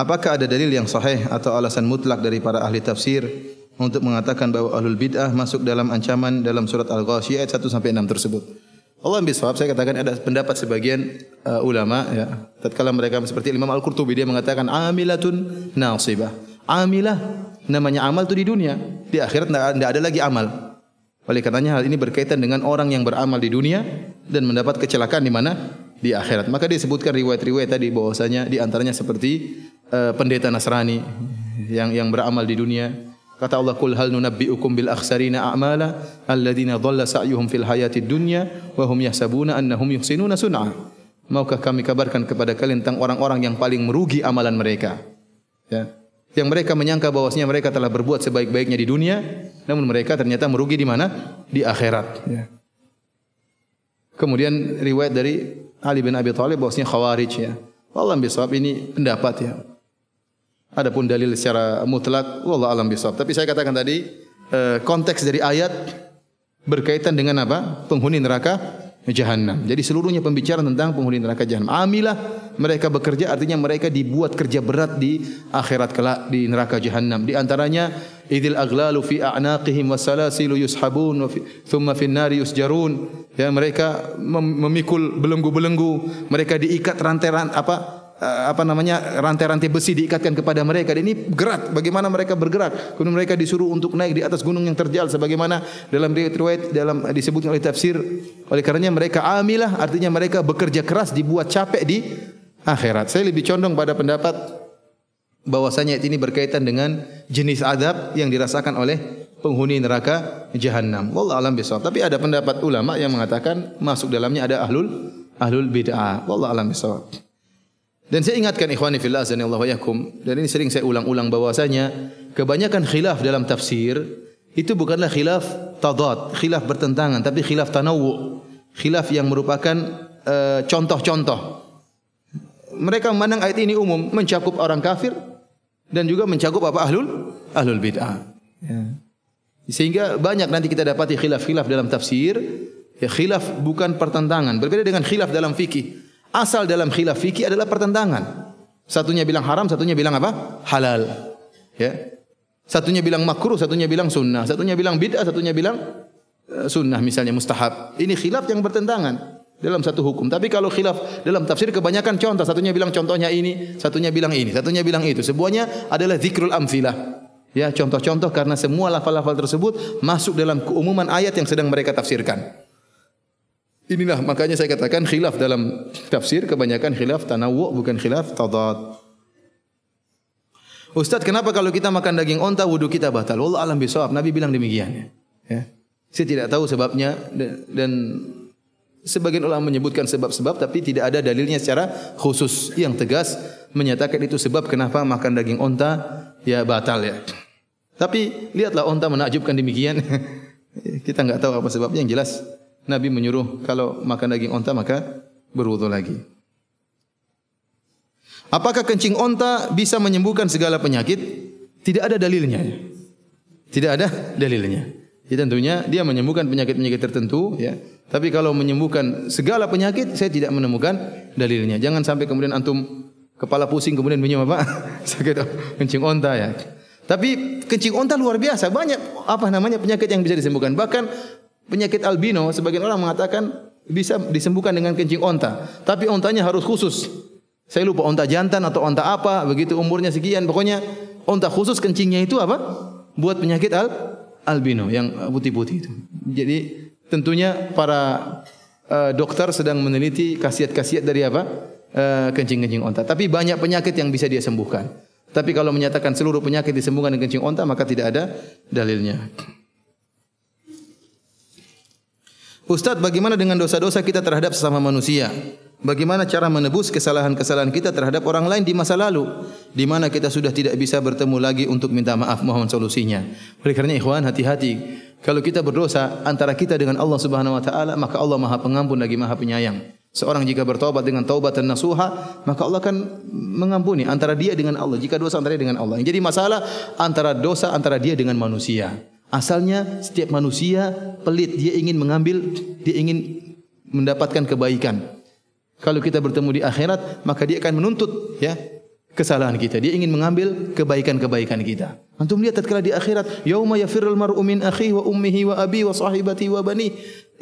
Apakah ada dalil yang sahih atau alasan mutlak dari para ahli tafsir untuk mengatakan bahwa ahlul bid'ah masuk dalam ancaman dalam surat Al-Ghasyiyah ayat 1 sampai 6 tersebut? Allah bisawab saya katakan ada pendapat sebagian uh, ulama ya tatkala mereka seperti Imam Al-Qurtubi dia mengatakan amilatun nasibah amilah namanya amal itu di dunia di akhirat tidak ada lagi amal oleh karenanya hal ini berkaitan dengan orang yang beramal di dunia dan mendapat kecelakaan di mana di akhirat maka disebutkan riwayat-riwayat tadi bahwasanya di antaranya seperti Eh, pendeta Nasrani yang yang beramal di dunia. Kata Allah, "Qul hal nunabbi'ukum bil akhsarina a'mala alladziina dhalla sa'yuhum fil hayatid dunya wa hum yahsabuna annahum yuhsinuna sun'a." Maukah kami kabarkan kepada kalian tentang orang-orang yang paling merugi amalan mereka? Ya. Yang mereka menyangka bahwasanya mereka telah berbuat sebaik-baiknya di dunia, namun mereka ternyata merugi di mana? Di akhirat. Ya. Kemudian riwayat dari Ali bin Abi Thalib bahwasanya Khawarij ya. Wallahu bisawab ini pendapat ya. Adapun dalil secara mutlak wallah alam bisawab. Tapi saya katakan tadi eh, konteks dari ayat berkaitan dengan apa? Penghuni neraka jahanam. Jadi seluruhnya pembicaraan tentang penghuni neraka jahanam. Amilah mereka bekerja artinya mereka dibuat kerja berat di akhirat kelak di neraka jahanam. Di antaranya idil aghlalu fi a'naqihim yushabun wa thumma fin nari yusjarun. Ya mereka memikul belenggu-belenggu, mereka diikat rantai-rantai apa? Eh, apa namanya rantai-rantai besi diikatkan kepada mereka dan ini gerak bagaimana mereka bergerak kemudian mereka disuruh untuk naik di atas gunung yang terjal sebagaimana dalam riwayat dalam eh, disebutkan oleh tafsir oleh karenanya mereka amilah artinya mereka bekerja keras dibuat capek di akhirat saya lebih condong pada pendapat bahwasanya ini berkaitan dengan jenis adab yang dirasakan oleh penghuni neraka jahanam wallah alam bisawab tapi ada pendapat ulama yang mengatakan masuk dalamnya ada ahlul ahlul bid'ah wallah alam bisawab dan saya ingatkan ikhwani fillah azan Allah yakum dan ini sering saya ulang-ulang bahwasanya kebanyakan khilaf dalam tafsir itu bukanlah khilaf tadad, khilaf bertentangan tapi khilaf tanawu, khilaf yang merupakan eh, contoh-contoh. Mereka memandang ayat ini umum mencakup orang kafir dan juga mencakup apa ahlul ahlul bid'ah. Ya. Sehingga banyak nanti kita dapati khilaf-khilaf dalam tafsir, ya khilaf bukan pertentangan, berbeda dengan khilaf dalam fikih. Asal dalam khilaf fikih adalah pertentangan. Satunya bilang haram, satunya bilang apa? Halal. Ya. Satunya bilang makruh, satunya bilang sunnah, satunya bilang bid'ah, satunya bilang eh, sunnah misalnya mustahab. Ini khilaf yang bertentangan dalam satu hukum. Tapi kalau khilaf dalam tafsir kebanyakan contoh, satunya bilang contohnya ini, satunya bilang ini, satunya bilang itu. Semuanya adalah zikrul amfilah. Ya, contoh-contoh karena semua lafal-lafal tersebut masuk dalam keumuman ayat yang sedang mereka tafsirkan. Inilah makanya saya katakan khilaf dalam tafsir kebanyakan khilaf tanawu bukan khilaf tadad. Ustaz, kenapa kalau kita makan daging onta wudhu kita batal? Allah alam bisawab. Nabi bilang demikian. Ya. ya. Saya tidak tahu sebabnya dan, dan sebagian ulama menyebutkan sebab-sebab tapi tidak ada dalilnya secara khusus yang tegas menyatakan itu sebab kenapa makan daging onta ya batal ya. Tapi lihatlah onta menakjubkan demikian. kita nggak tahu apa sebabnya yang jelas Nabi menyuruh kalau makan daging onta maka berwudu lagi. Apakah kencing onta bisa menyembuhkan segala penyakit? Tidak ada dalilnya. Tidak ada dalilnya. Ya, tentunya dia menyembuhkan penyakit-penyakit tertentu ya. Tapi kalau menyembuhkan segala penyakit saya tidak menemukan dalilnya. Jangan sampai kemudian antum kepala pusing kemudian minum apa? Sakit kencing onta ya. Tapi kencing onta luar biasa, banyak apa namanya penyakit yang bisa disembuhkan. Bahkan Penyakit albino sebagian orang mengatakan bisa disembuhkan dengan kencing onta, tapi ontanya harus khusus. Saya lupa onta jantan atau onta apa, begitu umurnya sekian, pokoknya onta khusus kencingnya itu apa? Buat penyakit al albino yang putih-putih itu. Jadi tentunya para uh, dokter sedang meneliti khasiat-khasiat dari apa? kencing eh, kencing-kencing onta. Tapi banyak penyakit yang bisa dia sembuhkan. Tapi kalau menyatakan seluruh penyakit disembuhkan dengan kencing onta maka tidak ada dalilnya. Ustadz, bagaimana dengan dosa-dosa kita terhadap sesama manusia? Bagaimana cara menebus kesalahan-kesalahan kita terhadap orang lain di masa lalu? Di mana kita sudah tidak bisa bertemu lagi untuk minta maaf mohon solusinya. Oleh kerana ikhwan hati-hati. Kalau kita berdosa antara kita dengan Allah Subhanahu wa taala, maka Allah Maha Pengampun lagi Maha Penyayang. Seorang jika bertobat dengan taubat dan nasuha, maka Allah akan mengampuni antara dia dengan Allah. Jika dosa antara dia dengan Allah. jadi masalah antara dosa antara dia dengan manusia. Asalnya setiap manusia pelit, dia ingin mengambil, dia ingin mendapatkan kebaikan. Kalau kita bertemu di akhirat, maka dia akan menuntut ya kesalahan kita. Dia ingin mengambil kebaikan-kebaikan kita. Antum lihat tatkala di akhirat, yauma yafirul mar'u min akhi wa ummihi wa abi wa sahibati wa bani.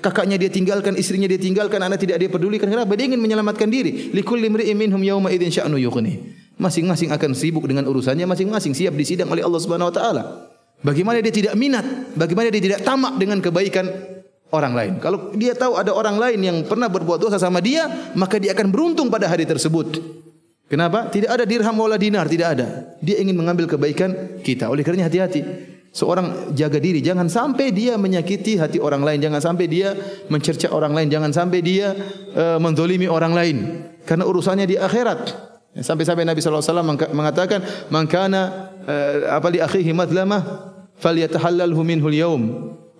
Kakaknya dia tinggalkan, istrinya dia tinggalkan, anak tidak dia pedulikan. Kenapa? Dia ingin menyelamatkan diri. Likulli imri'in minhum yauma idzin sya'nu yughni. Masing-masing akan sibuk dengan urusannya masing-masing, siap disidang oleh Allah Subhanahu wa taala. Bagaimana dia tidak minat, bagaimana dia tidak tamak dengan kebaikan orang lain. Kalau dia tahu ada orang lain yang pernah berbuat dosa sama dia, maka dia akan beruntung pada hari tersebut. Kenapa? Tidak ada dirham wala dinar, tidak ada. Dia ingin mengambil kebaikan kita. Oleh karenanya hati-hati. Seorang jaga diri, jangan sampai dia menyakiti hati orang lain, jangan sampai dia mencerca orang lain, jangan sampai dia uh, eh, mendolimi orang lain. Karena urusannya di akhirat. Sampai-sampai Nabi SAW mengatakan, "Man kana uh, apa di akhihi madlamah falyatahallalhu minhul yaum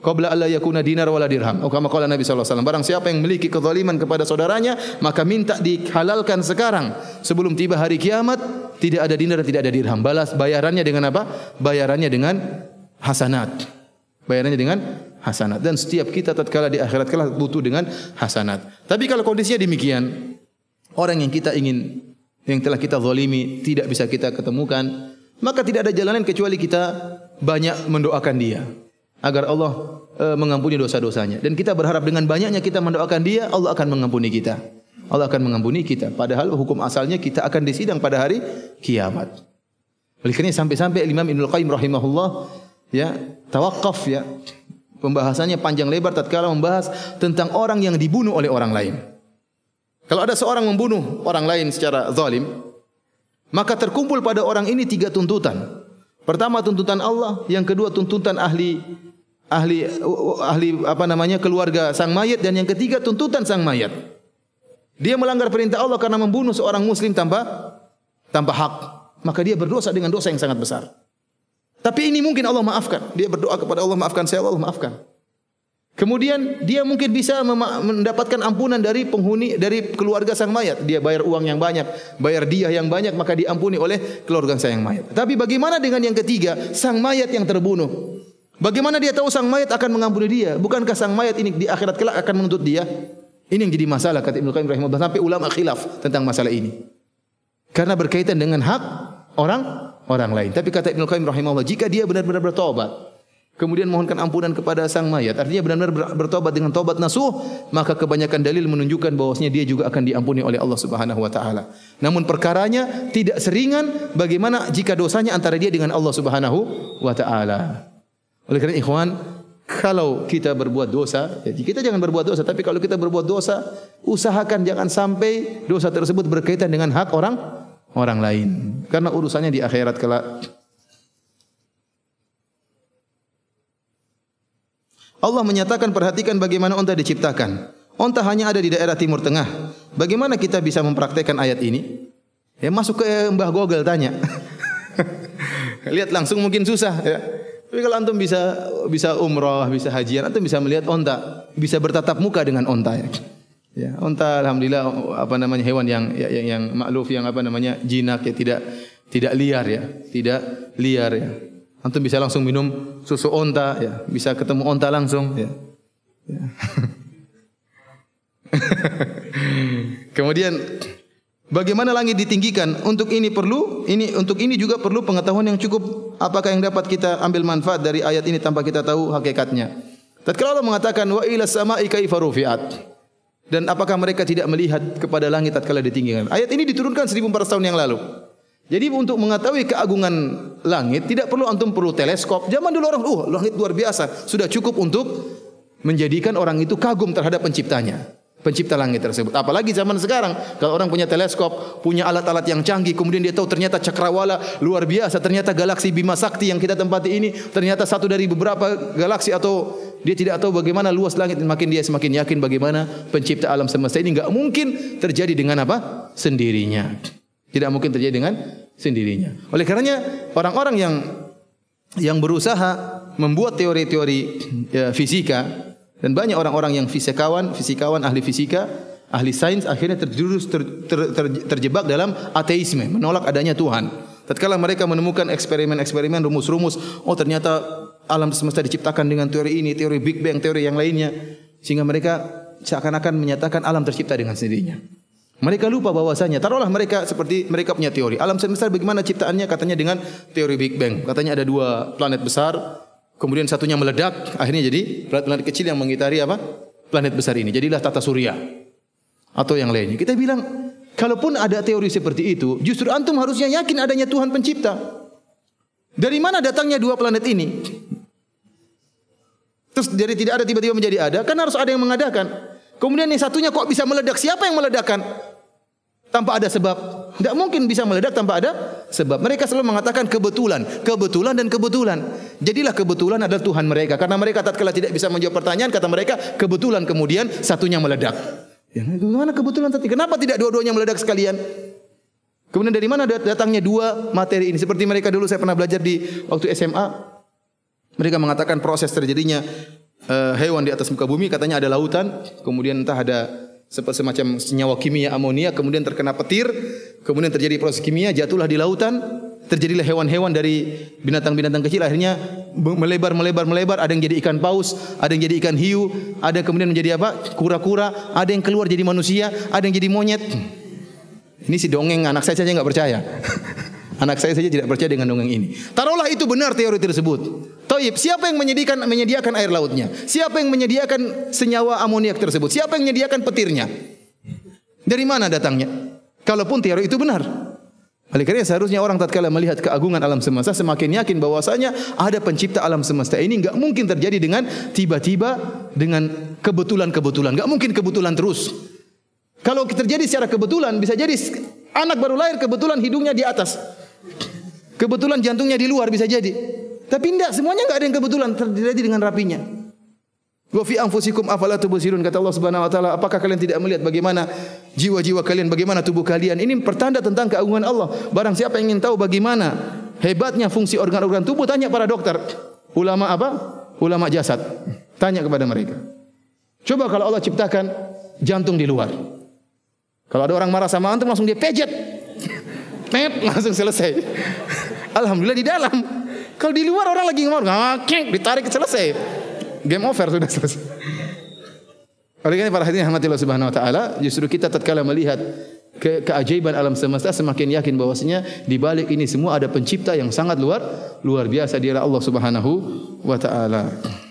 qabla alla yakuna dinar wala dirham. Oh kama qala Nabi sallallahu alaihi barang siapa yang memiliki kezaliman kepada saudaranya, maka minta dihalalkan sekarang sebelum tiba hari kiamat, tidak ada dinar dan tidak ada dirham. Balas bayarannya dengan apa? Bayarannya dengan hasanat. Bayarannya dengan hasanat dan setiap kita tatkala di akhirat kelak butuh dengan hasanat. Tapi kalau kondisinya demikian, orang yang kita ingin yang telah kita zalimi tidak bisa kita ketemukan, maka tidak ada jalan lain kecuali kita banyak mendoakan dia agar Allah e, mengampuni dosa-dosanya. Dan kita berharap dengan banyaknya kita mendoakan dia, Allah akan mengampuni kita. Allah akan mengampuni kita. Padahal hukum asalnya kita akan disidang pada hari kiamat. Oleh karena sampai-sampai Imam Ibnu Qayyim rahimahullah ya, tawakaf ya. Pembahasannya panjang lebar tatkala membahas tentang orang yang dibunuh oleh orang lain. Kalau ada seorang membunuh orang lain secara zalim, maka terkumpul pada orang ini tiga tuntutan. Pertama tuntutan Allah, yang kedua tuntutan ahli ahli ahli apa namanya keluarga sang mayat dan yang ketiga tuntutan sang mayat. Dia melanggar perintah Allah karena membunuh seorang muslim tanpa tanpa hak, maka dia berdosa dengan dosa yang sangat besar. Tapi ini mungkin Allah maafkan. Dia berdoa kepada Allah, maafkan saya Allah, maafkan. Kemudian dia mungkin bisa mendapatkan ampunan dari penghuni dari keluarga sang mayat. Dia bayar uang yang banyak, bayar diah yang banyak maka diampuni oleh keluarga sang mayat. Tapi bagaimana dengan yang ketiga, sang mayat yang terbunuh? Bagaimana dia tahu sang mayat akan mengampuni dia? Bukankah sang mayat ini di akhirat kelak akan menuntut dia? Ini yang jadi masalah kata Ibnu Qayyim rahimahullah sampai ulama khilaf tentang masalah ini. Karena berkaitan dengan hak orang orang lain. Tapi kata Ibnu Qayyim rahimahullah, jika dia benar-benar bertobat, Kemudian mohonkan ampunan kepada sang mayat. Artinya benar-benar bertobat dengan tobat nasuh, maka kebanyakan dalil menunjukkan bahwasanya dia juga akan diampuni oleh Allah Subhanahu wa taala. Namun perkaranya tidak seringan bagaimana jika dosanya antara dia dengan Allah Subhanahu wa taala. Oleh karena ikhwan, kalau kita berbuat dosa, jadi kita jangan berbuat dosa, tapi kalau kita berbuat dosa, usahakan jangan sampai dosa tersebut berkaitan dengan hak orang orang lain. Karena urusannya di akhirat kelak Allah menyatakan perhatikan bagaimana unta diciptakan. Unta hanya ada di daerah timur tengah. Bagaimana kita bisa mempraktekkan ayat ini? Ya masuk ke eh, Mbah Google tanya. Lihat langsung mungkin susah ya. Tapi kalau antum bisa bisa umroh, bisa hajian, antum bisa melihat onta, bisa bertatap muka dengan onta ya. Ya, onta alhamdulillah apa namanya hewan yang ya, yang, yang, makluf yang apa namanya jinak ya tidak tidak liar ya, tidak liar ya. Antum bisa langsung minum susu onta, ya. Bisa ketemu onta langsung, ya. ya. Kemudian bagaimana langit ditinggikan? Untuk ini perlu, ini untuk ini juga perlu pengetahuan yang cukup. Apakah yang dapat kita ambil manfaat dari ayat ini tanpa kita tahu hakikatnya? Tatkala Allah mengatakan wa ila sama'i kaifa rufi'at. Dan apakah mereka tidak melihat kepada langit tatkala ditinggikan? Ayat ini diturunkan 1400 tahun yang lalu. Jadi untuk mengetahui keagungan langit tidak perlu antum perlu teleskop. Zaman dulu orang, "Uh, langit luar biasa." Sudah cukup untuk menjadikan orang itu kagum terhadap penciptanya, pencipta langit tersebut. Apalagi zaman sekarang, kalau orang punya teleskop, punya alat-alat yang canggih, kemudian dia tahu ternyata cakrawala luar biasa, ternyata galaksi Bima Sakti yang kita tempati ini ternyata satu dari beberapa galaksi atau dia tidak tahu bagaimana luas langit, makin dia semakin yakin bagaimana pencipta alam semesta ini nggak mungkin terjadi dengan apa? sendirinya. Tidak mungkin terjadi dengan sendirinya. Oleh karenanya orang-orang yang yang berusaha membuat teori-teori ya, fisika dan banyak orang-orang yang fisikawan, fisikawan ahli fisika, ahli sains akhirnya terjerus ter, ter, ter, terjebak dalam ateisme, menolak adanya Tuhan. Tatkala mereka menemukan eksperimen-eksperimen rumus-rumus, oh ternyata alam semesta diciptakan dengan teori ini, teori Big Bang, teori yang lainnya, sehingga mereka seakan-akan menyatakan alam tercipta dengan sendirinya. Mereka lupa bahwasanya taruhlah mereka seperti mereka punya teori alam semesta bagaimana ciptaannya katanya dengan teori Big Bang. Katanya ada dua planet besar, kemudian satunya meledak, akhirnya jadi planet-planet kecil yang mengitari apa? planet besar ini. Jadilah tata surya atau yang lainnya. Kita bilang kalaupun ada teori seperti itu, justru antum harusnya yakin adanya Tuhan pencipta. Dari mana datangnya dua planet ini? Terus dari tidak ada tiba-tiba menjadi ada, kan harus ada yang mengadakan. Kemudian yang satunya kok bisa meledak? Siapa yang meledakkan? tanpa ada sebab. Tidak mungkin bisa meledak tanpa ada sebab. Mereka selalu mengatakan kebetulan, kebetulan dan kebetulan. Jadilah kebetulan adalah Tuhan mereka. Karena mereka tatkala tidak bisa menjawab pertanyaan, kata mereka kebetulan kemudian satunya meledak. Ya, gimana kebetulan tadi? Kenapa tidak dua-duanya meledak sekalian? Kemudian dari mana datangnya dua materi ini? Seperti mereka dulu saya pernah belajar di waktu SMA. Mereka mengatakan proses terjadinya eh, hewan di atas muka bumi katanya ada lautan, kemudian entah ada seperti semacam senyawa kimia amonia kemudian terkena petir kemudian terjadi proses kimia jatuhlah di lautan terjadilah hewan-hewan dari binatang-binatang kecil akhirnya melebar melebar melebar ada yang jadi ikan paus ada yang jadi ikan hiu ada kemudian menjadi apa kura-kura ada yang keluar jadi manusia ada yang jadi monyet ini si dongeng anak saya saja nggak percaya anak saya saja tidak percaya dengan dongeng ini taruhlah itu benar teori tersebut Taib, siapa yang menyediakan menyediakan air lautnya? Siapa yang menyediakan senyawa amoniak tersebut? Siapa yang menyediakan petirnya? Dari mana datangnya? Kalaupun teori itu benar. Oleh karena seharusnya orang tatkala melihat keagungan alam semesta semakin yakin bahwasanya ada pencipta alam semesta. Ini enggak mungkin terjadi dengan tiba-tiba dengan kebetulan-kebetulan. Enggak mungkin kebetulan terus. Kalau terjadi secara kebetulan bisa jadi anak baru lahir kebetulan hidungnya di atas. Kebetulan jantungnya di luar bisa jadi. Tapi tidak, semuanya nggak ada yang kebetulan terjadi dengan rapinya. Wa fi anfusikum afala tubsirun kata Allah Subhanahu wa taala, apakah kalian tidak melihat bagaimana jiwa-jiwa kalian, bagaimana tubuh kalian? Ini pertanda tentang keagungan Allah. Barang siapa yang ingin tahu bagaimana hebatnya fungsi organ-organ tubuh, tanya para dokter. Ulama apa? Ulama jasad. Tanya kepada mereka. Coba kalau Allah ciptakan jantung di luar. Kalau ada orang marah sama antum langsung dia pejet. Pet langsung selesai. Alhamdulillah di dalam. Kalau di luar orang lagi ngomong, kek ah, ditarik selesai. Game over sudah selesai. Oleh karena para hadirin rahmatillah subhanahu wa taala, justru kita tatkala melihat ke keajaiban alam semesta semakin yakin bahwasanya di balik ini semua ada pencipta yang sangat luar luar biasa dialah Allah Subhanahu wa taala.